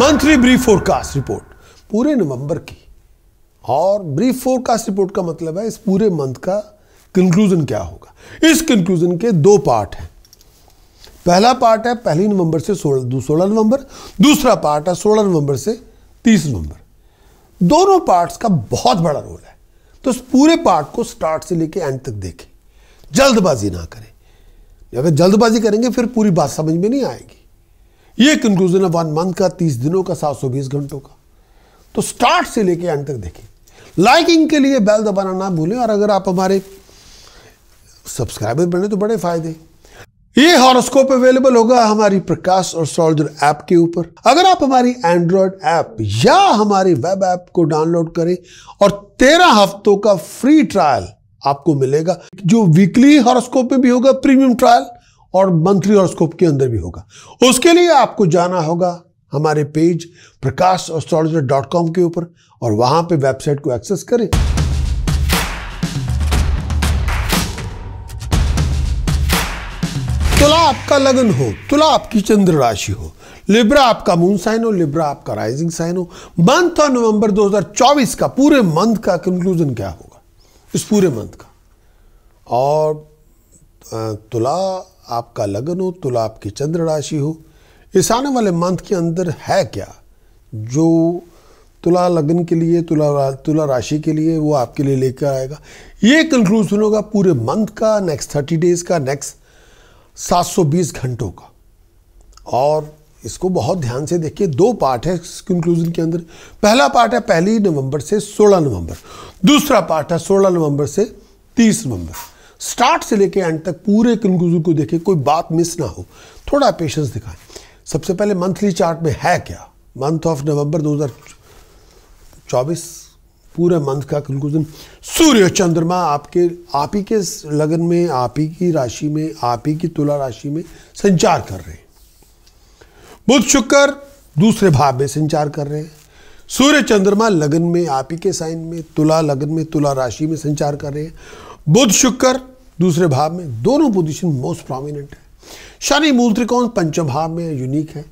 monthly brief forecast report पूरे नवंबर की और ब्रीफ फोरकास्ट रिपोर्ट का मतलब है इस पूरे मंथ का कंक्लूजन क्या होगा इस कंक्लूजन के दो पार्ट हैं पहला पार्ट है पहली नवंबर से सोलह सोलह नवंबर दूसरा पार्ट है सोलह नवंबर से तीस नवंबर दोनों पार्ट्स का बहुत बड़ा रोल है तो इस पूरे पार्ट को स्टार्ट से लेकर एंड तक देखें जल्दबाजी ना करें अगर जल्दबाजी करेंगे फिर पूरी बात समझ में नहीं आएगी ये कंक्लूजन है वन मंथ का तीस दिनों का सात सौ बीस घंटों का तो स्टार्ट से लेके एंड तक देखें लाइकिंग के लिए बेल दबाना ना भूलें और अगर आप हमारे सब्सक्राइबर बने तो बड़े फायदे ये हॉरोस्कोप अवेलेबल होगा हमारी प्रकाश और सोल्जर ऐप के ऊपर अगर आप हमारी एंड्रॉयड ऐप या हमारी वेब ऐप को डाउनलोड करें और तेरह हफ्तों का फ्री ट्रायल आपको मिलेगा जो वीकली हॉरोस्कोप में भी होगा प्रीमियम ट्रायल और मंथली हॉरोस्कोप के अंदर भी होगा उसके लिए आपको जाना होगा हमारे page Prakash astrologer dot com के ऊपर और वहां पे वेबसाइट को एक्सेस करें तुला आपका लगन हो तुला आपकी चंद्र राशि हो लिब्रा आपका मून साइन हो लिब्रा आपका राइजिंग साइन हो मंथ और नवंबर 2024 का पूरे मंथ का कंक्लूजन क्या होगा इस पूरे मंथ का और तुला आपका लगन हो तुला तो आपकी चंद्र राशि हो इस आने वाले मंथ के अंदर है क्या जो तुला लगन के लिए तुला रा, तुला राशि के लिए वो आपके लिए लेकर आएगा ये कंक्लूजन होगा पूरे मंथ का नेक्स्ट थर्टी डेज का नेक्स्ट 720 घंटों का और इसको बहुत ध्यान से देखिए दो पार्ट है इस कंक्लूजन के अंदर पहला पार्ट है पहली नवंबर से 16 नवंबर दूसरा पार्ट है 16 नवंबर से 30 नवंबर स्टार्ट से लेके एंड तक पूरे कंक्लूजन को देखें कोई बात मिस ना हो थोड़ा पेशेंस दिखाएं सबसे पहले मंथली चार्ट में है क्या मंथ ऑफ नवंबर 2024 पूरे मंथ का कंक्लूजन सूर्य चंद्रमा आपके आप ही के लगन में आप ही की राशि में आप ही की तुला राशि में संचार कर रहे हैं बुध शुक्र दूसरे भाव में संचार कर रहे हैं सूर्य चंद्रमा लगन में आप ही के साइन में तुला लगन में तुला राशि में संचार कर रहे हैं बुध शुक्र दूसरे भाव में दोनों पोजिशन मोस्ट प्रोमिनेंट है शनि मूल त्रिकोण पंचम भाव में यूनिक है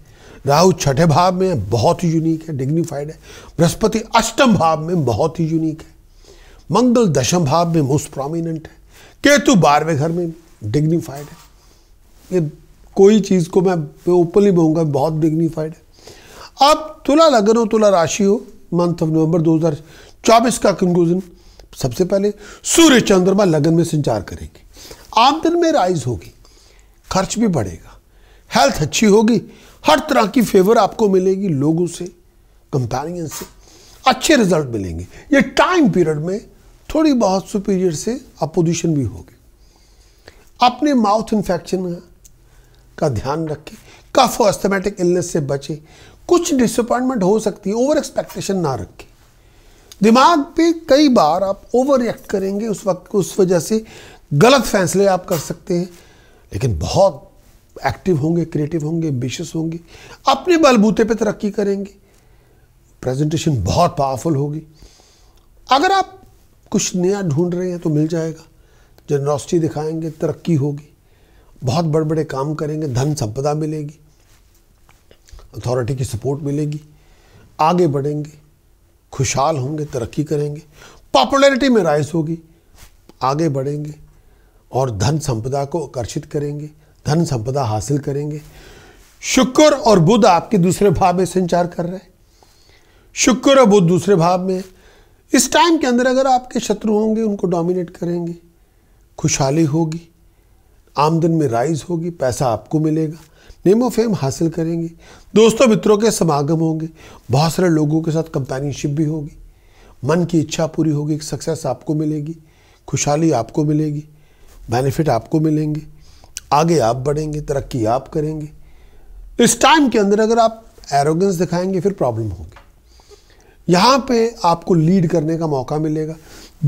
राहु छठे भाव में बहुत ही यूनिक है डिग्निफाइड है बृहस्पति अष्टम भाव में बहुत ही यूनिक है मंगल दशम भाव में मोस्ट प्रोमिनेंट है केतु बारहवें घर में डिग्निफाइड है ये कोई चीज़ को मैं ओपनली बोलूँगा बहुत डिग्निफाइड है अब तुला लगन हो तुला राशि हो मंथ ऑफ नवंबर 2024 का कंक्लूजन सबसे पहले सूर्य चंद्रमा लगन में संचार करेगी आमदन में राइज होगी खर्च भी बढ़ेगा हेल्थ अच्छी होगी हर तरह की फेवर आपको मिलेगी लोगों से कंपेरियन से अच्छे रिजल्ट मिलेंगे ये टाइम पीरियड में थोड़ी बहुत सुपीरियर से अपोजिशन भी होगी अपने माउथ इन्फेक्शन का ध्यान रखें कफ और एस्थमेटिक इलनेस से बचें कुछ डिसअपॉइंटमेंट हो सकती है ओवर एक्सपेक्टेशन ना रखें दिमाग पे कई बार आप ओवर रिएक्ट करेंगे उस वक्त उस वजह से गलत फैसले आप कर सकते हैं लेकिन बहुत एक्टिव होंगे क्रिएटिव होंगे बिशस होंगे अपने बलबूते पे तरक्की करेंगे प्रेजेंटेशन बहुत पावरफुल होगी अगर आप कुछ नया ढूंढ रहे हैं तो मिल जाएगा जनरॉसिटी दिखाएंगे तरक्की होगी बहुत बड़े बड़े काम करेंगे धन संपदा मिलेगी अथॉरिटी की सपोर्ट मिलेगी आगे बढ़ेंगे खुशहाल होंगे तरक्की करेंगे पॉपुलैरिटी में राइस होगी आगे बढ़ेंगे और धन संपदा को आकर्षित करेंगे धन संपदा हासिल करेंगे शुक्र और बुध आपके दूसरे भाव में संचार कर रहे हैं शुक्र और बुध दूसरे भाव में इस टाइम के अंदर अगर आपके शत्रु होंगे उनको डोमिनेट करेंगे खुशहाली होगी आमदन में राइज होगी पैसा आपको मिलेगा नेम ऑफ फेम हासिल करेंगे दोस्तों मित्रों के समागम होंगे बहुत सारे लोगों के साथ कंपेनियनशिप भी होगी मन की इच्छा पूरी होगी सक्सेस आपको मिलेगी खुशहाली आपको मिलेगी बेनिफिट आपको मिलेंगे आगे आप बढ़ेंगे तरक्की आप करेंगे इस टाइम के अंदर अगर आप एरोगेंस दिखाएंगे फिर प्रॉब्लम होगी यहाँ पे आपको लीड करने का मौका मिलेगा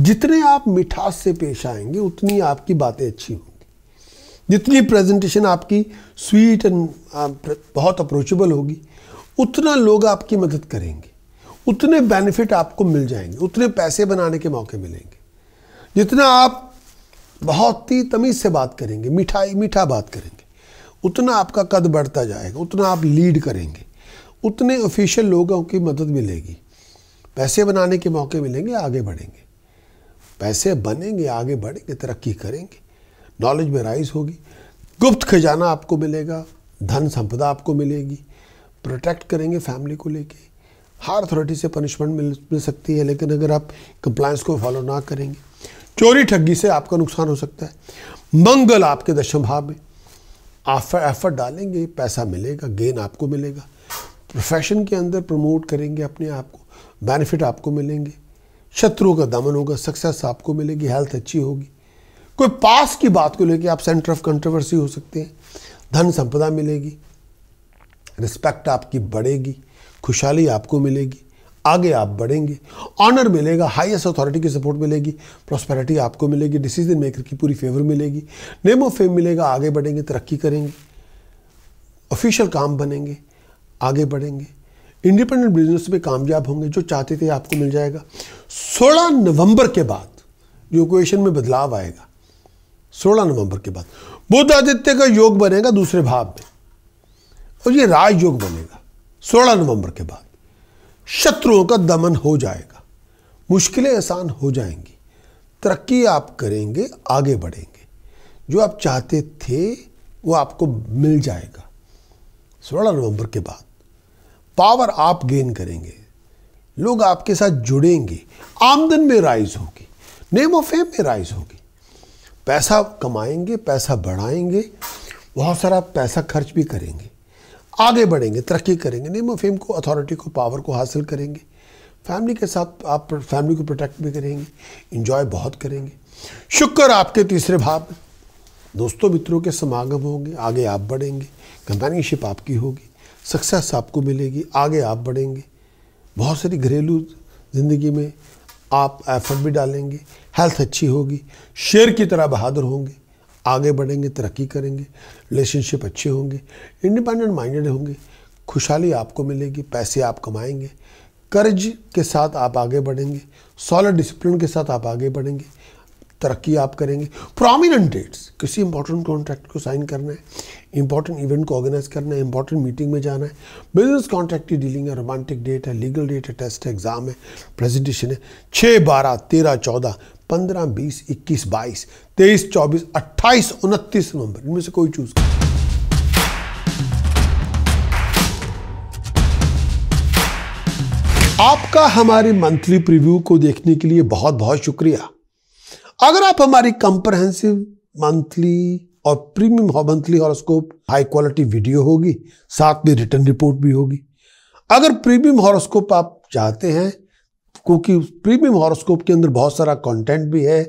जितने आप मिठास से पेश आएंगे उतनी आपकी बातें अच्छी होंगी जितनी प्रेजेंटेशन आपकी स्वीट एंड बहुत अप्रोचेबल होगी उतना लोग आपकी मदद करेंगे उतने बेनिफिट आपको मिल जाएंगे उतने पैसे बनाने के मौके मिलेंगे जितना आप बहुत ही तमीज़ से बात करेंगे मिठाई मीठा बात करेंगे उतना आपका कद बढ़ता जाएगा उतना आप लीड करेंगे उतने ऑफिशियल लोगों की मदद मिलेगी पैसे बनाने के मौके मिलेंगे आगे बढ़ेंगे पैसे बनेंगे आगे बढ़ेंगे तरक्की करेंगे नॉलेज में राइज होगी गुप्त खजाना आपको मिलेगा धन संपदा आपको मिलेगी प्रोटेक्ट करेंगे फैमिली को लेके हर अथॉरिटी से पनिशमेंट मिल मिल सकती है लेकिन अगर आप कंप्लायंस को फॉलो ना करेंगे चोरी ठगी से आपका नुकसान हो सकता है मंगल आपके दशम भाव में आप एफर्ट डालेंगे पैसा मिलेगा गेन आपको मिलेगा प्रोफेशन के अंदर प्रमोट करेंगे अपने आप को बेनिफिट आपको मिलेंगे शत्रुओं का दमन होगा सक्सेस आपको मिलेगी हेल्थ अच्छी होगी कोई पास की बात को लेकर आप सेंटर ऑफ कंट्रोवर्सी हो सकते हैं धन संपदा मिलेगी रिस्पेक्ट आपकी बढ़ेगी खुशहाली आपको मिलेगी आगे आप बढ़ेंगे ऑनर मिलेगा हाईएस्ट अथॉरिटी की सपोर्ट मिलेगी प्रॉस्पेरिटी आपको मिलेगी डिसीजन मेकर की पूरी फेवर मिलेगी नेम ऑफ फेम मिलेगा आगे बढ़ेंगे तरक्की करेंगे ऑफिशियल काम बनेंगे आगे बढ़ेंगे इंडिपेंडेंट बिजनेस में कामयाब होंगे जो चाहते थे आपको मिल जाएगा 16 नवंबर के बाद जो इक्वेशन में बदलाव आएगा सोलह नवंबर के बाद बुद्ध आदित्य का योग बनेगा दूसरे भाव में और ये राज योग बनेगा सोलह नवंबर के बाद शत्रुओं का दमन हो जाएगा मुश्किलें आसान हो जाएंगी तरक्की आप करेंगे आगे बढ़ेंगे जो आप चाहते थे वो आपको मिल जाएगा सोलह नवंबर के बाद पावर आप गेन करेंगे लोग आपके साथ जुड़ेंगे आमदन में राइज होगी नेम ऑफ फेम में राइज होगी पैसा कमाएंगे पैसा बढ़ाएंगे बहुत सारा पैसा खर्च भी करेंगे आगे बढ़ेंगे तरक्की करेंगे नेम ऑफ फेम को अथॉरिटी को पावर को हासिल करेंगे फैमिली के साथ आप फैमिली को प्रोटेक्ट भी करेंगे इन्जॉय बहुत करेंगे शुक्र आपके तीसरे भाव में दोस्तों मित्रों के समागम होंगे आगे आप बढ़ेंगे कंपेनियनशिप आपकी होगी सक्सेस आपको मिलेगी आगे आप बढ़ेंगे बहुत सारी घरेलू ज़िंदगी में आप एफर्ट भी डालेंगे हेल्थ अच्छी होगी शेर की तरह बहादुर होंगे आगे बढ़ेंगे तरक्की करेंगे रिलेशनशिप अच्छे होंगे इंडिपेंडेंट माइंडेड होंगे खुशहाली आपको मिलेगी पैसे आप कमाएंगे कर्ज के साथ आप आगे बढ़ेंगे सॉलिड डिसिप्लिन के साथ आप आगे बढ़ेंगे तरक्की आप करेंगे प्रोमिनेंट डेट्स किसी इंपॉर्टेंट कॉन्ट्रैक्ट को साइन करना है इंपॉर्टेंट इवेंट को ऑर्गेनाइज करना है इंपॉर्टेंट मीटिंग में जाना है बिजनेस कॉन्ट्रैक्ट की डीलिंग है रोमांटिक डेट है लीगल डेट है टेस्ट है एग्जाम है प्रेजेंटेशन है छः बारह तेरह चौदह पंद्रह बीस इक्कीस बाईस तेईस चौबीस अट्ठाईस उनतीस नवंबर इनमें से कोई चूज कर आपका हमारे मंथली प्रीव्यू को देखने के लिए बहुत बहुत शुक्रिया अगर आप हमारी कंप्रहेंसिव मंथली और premium monthly horoscope high quality video होगी साथ में रिटर्न रिपोर्ट भी होगी अगर प्रीमियम हॉरोस्कोप आप चाहते हैं क्योंकि प्रीमियम हॉरोस्कोप के अंदर बहुत सारा कंटेंट भी है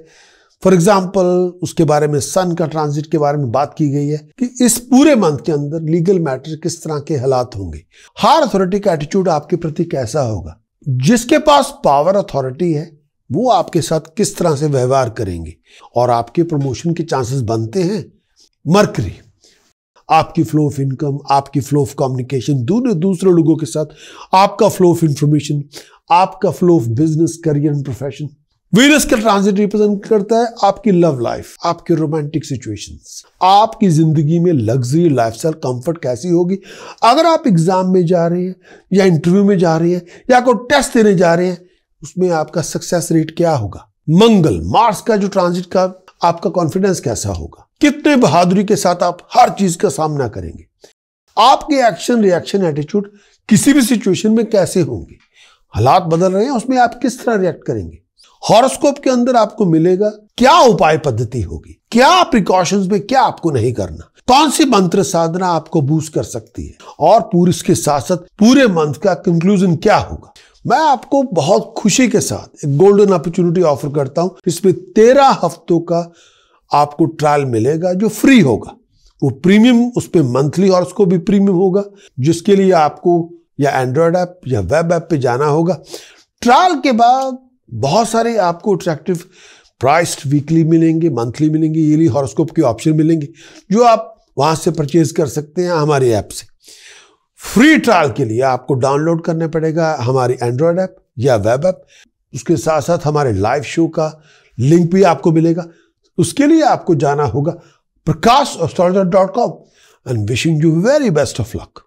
फॉर एग्जाम्पल उसके बारे में सन का ट्रांजिट के बारे में बात की गई है कि इस पूरे मंथ के अंदर लीगल मैटर किस तरह के हालात होंगे हार अथॉरिटी का एटीट्यूड आपके प्रति कैसा होगा जिसके पास पावर अथॉरिटी है वो आपके साथ किस तरह से व्यवहार करेंगे और आपके प्रमोशन के चांसेस बनते हैं मर्करी आपकी फ्लो ऑफ इनकम आपकी फ्लो ऑफ कम्युनिकेशन दूसरे दूसरे लोगों के साथ आपका फ्लो ऑफ इंफॉर्मेशन आपका flow of business career and profession Venus का ट्रांजिट रिप्रेजेंट करता है आपकी लव लाइफ आपके रोमांटिक सिचुएशंस आपकी जिंदगी में लग्जरी लाइफस्टाइल कंफर्ट कैसी होगी अगर आप एग्जाम में जा रहे हैं या इंटरव्यू में जा रहे हैं या कोई टेस्ट देने जा रहे हैं उसमें आपका सक्सेस रेट क्या होगा मंगल मार्स का जो ट्रांजिट का आपका कॉन्फिडेंस कैसा होगा कितने बहादुरी के साथ आप हर चीज का सामना करेंगे आपके एक्शन रिएक्शन एटीट्यूड किसी भी सिचुएशन में कैसे होंगे हालात बदल रहे हैं उसमें आप किस तरह रिएक्ट करेंगे हॉरोस्कोप के अंदर आपको मिलेगा क्या उपाय पद्धति होगी क्या प्रिकॉशंस में क्या आपको नहीं करना कौन सी मंत्र साधना आपको बूस्ट कर सकती है और पूरे इसके साथ साथ पूरे मंथ का कंक्लूजन क्या होगा मैं आपको बहुत खुशी के साथ एक गोल्डन अपॉर्चुनिटी ऑफर करता हूं इसमें तेरह हफ्तों का आपको ट्रायल मिलेगा जो फ्री होगा वो प्रीमियम उस पर मंथली और उसको भी प्रीमियम होगा जिसके लिए आपको या एंड्रॉयड ऐप या वेब ऐप पे जाना होगा ट्रायल के बाद बहुत सारे आपको अट्रैक्टिव प्राइस्ड वीकली मिलेंगे मंथली मिलेंगे ईयरली हॉरोस्कोप के ऑप्शन मिलेंगे जो आप वहाँ से परचेज कर सकते हैं हमारे ऐप से फ्री ट्रायल के लिए आपको डाउनलोड करने पड़ेगा हमारी एंड्रॉयड ऐप या वेब ऐप उसके साथ साथ हमारे लाइव शो का लिंक भी आपको मिलेगा उसके लिए आपको जाना होगा Prakash dot com and wishing you very best of luck